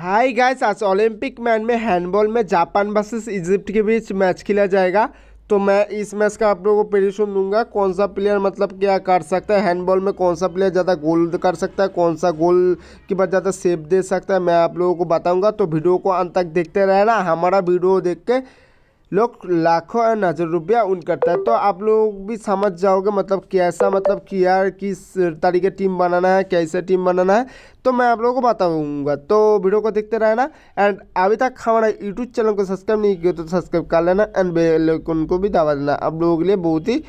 हाय guys आज Olympic man में handball में जापान वर्सेस इजिप्ट के बीच मैच खेला जाएगा तो मैं इस मैच का आप लोगों को प्रिडिक्शन दूंगा कौन सा प्लेयर मतलब क्या कर सकता है हैंडबॉल में कौन सा प्लेयर ज़्यादा गोल कर सकता है कौन सा गोल के बाद ज़्यादा सेव दे सकता है मैं आप लोगों को बताऊंगा तो वीडियो को अंत तक देखते रहना हमारा वीडियो देख के लोग लाखों हज़ार रुपया उन करता है तो आप लोग भी समझ जाओगे मतलब कैसा मतलब किया किस तरीके टीम बनाना है कैसे टीम बनाना है तो मैं आप लोगों को बताऊंगा तो वीडियो को देखते रहना एंड अभी तक हमारा यूट्यूब चैनल को सब्सक्राइब नहीं किया तो सब्सक्राइब कर लेना एंड बेलकन को भी दबा देना आप लोगों के लिए बहुत ही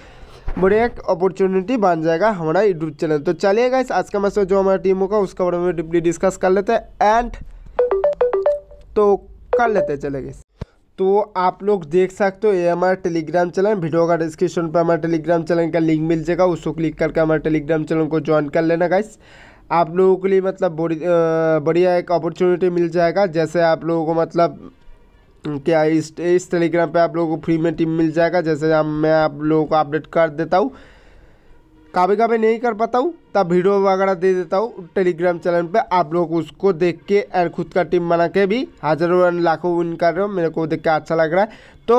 बड़ी एक अपॉर्चुनिटी बन जाएगा हमारा यूट्यूब चैनल तो चलिएगा इस आज का मैसेज जो हमारा टीम होगा उसका बारे में डिपली डिस्कस कर लेते हैं एंड तो कर लेते हैं चले गए तो आप लोग देख सकते हो ये हमारा टेलीग्राम चैनल वीडियो का डिस्क्रिप्शन पर हमारे टेलीग्राम चैनल का लिंक मिल जाएगा उसको क्लिक करके हमारे टेलीग्राम चैनल को ज्वाइन कर लेना गाइस आप लोगों के लिए मतलब बढ़िया एक अपॉर्चुनिटी मिल जाएगा जैसे आप लोगों को मतलब क्या इस इस टेलीग्राम पे आप लोगों को फ्री में टीम मिल जाएगा जैसे हम मैं आप लोगों को अपडेट कर देता हूँ कभी कभी नहीं कर पाता हूँ तब वीडियो वगैरह दे देता हूँ टेलीग्राम चैनल पे आप लोग उसको देख के एंड खुद का टीम बना के भी हज़ारों रन लाखों विन कर रहे हो मेरे को देख के अच्छा लग रहा है तो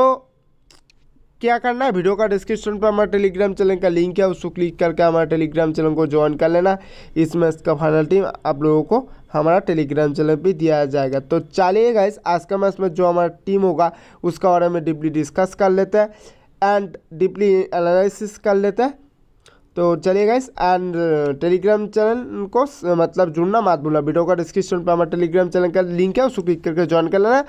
क्या करना है वीडियो का डिस्क्रिप्शन पर हमारे टेलीग्राम चैनल का लिंक है उसको क्लिक करके हमारे टेलीग्राम चैनल को ज्वाइन कर लेना इस मैच का फाइनल टीम आप लोगों को हमारा टेलीग्राम चैनल पर दिया जाएगा तो चलिए गाइस आज का मैच में जो हमारा टीम होगा उसका बारे में डीपली डिस्कस कर लेते हैं एंड डीपली एनालिसिस कर लेते हैं तो चलिए गाइस एंड टेलीग्राम चैनल को uh, मतलब जुड़ना मत भूलना वीडियो का डिस्क्रिप्शन पर हमारे टेलीग्राम चैनल का लिंक है उसको क्लिक करके ज्वाइन कर लेना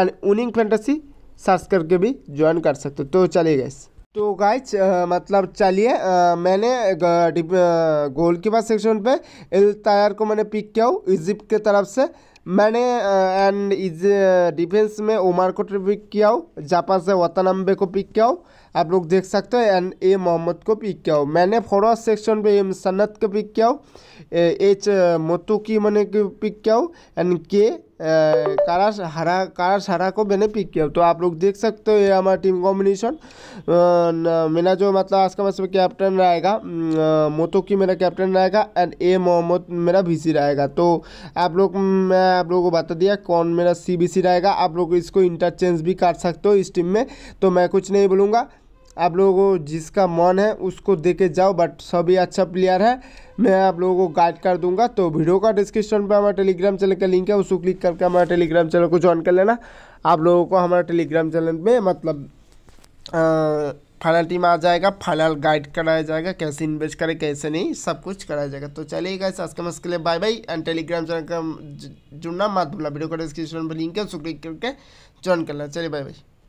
एंड उनिंग फैंटेसी सर्च करके भी ज्वाइन कर सकते हो तो चलिए गाइस तो गाइस uh, मतलब चलिए uh, मैंने गोल कीपर सेक्शन पे एल तायर को मैंने पिक किया हूँ इजिप्ट के तरफ से मैंने एंड डिफेंस में ओमार को पिक किया हूँ जापान से वतनम्बे को पिक किया हूँ आप लोग देख सकते हो एन ए मोहम्मद को पिक किया हो मैंने फॉरवर्ड सेक्शन पे एम सन्नत को पिक किया हो एच मोतू की मैंने पिक किया हो एंड के काराश हरा कारास हरा को मैंने पिक किया तो आप लोग देख सकते हो ये हमारा टीम कॉम्बिनेशन मेरा जो मतलब आज का मतलब कैप्टन रहेगा मोतो की मेरा कैप्टन रहेगा एंड ए मोहम्मद मेरा बीसी रहेगा तो आप लोग मैं आप लोगों को बता दिया कौन मेरा सी रहेगा आप लोग इसको इंटरचेंज भी कर सकते हो इस टीम में तो मैं कुछ नहीं बोलूँगा आप लोगों को जिसका मन है उसको दे के जाओ बट सभी अच्छा प्लेयर है मैं आप लोगों को गाइड कर दूंगा तो वीडियो का डिस्क्रिप्शन पर हमारा टेलीग्राम चैनल का लिंक है उसको क्लिक करके हमारे टेलीग्राम चैनल को ज्वाइन कर लेना आप लोगों को हमारे टेलीग्राम चैनल में मतलब फाइनल टीम आ जाएगा फाइनल गाइड कराया जाएगा कैसे इन्वेस्ट करें कैसे नहीं सब कुछ कराया जाएगा तो चलिएगा इस आज के लिए bye bye and Telegram channel का जुड़ना मत भूलना वीडियो का डिस्क्रिप्शन पर लिंक है उसको क्लिक करके ज्वाइन करना चलिए बाय बाई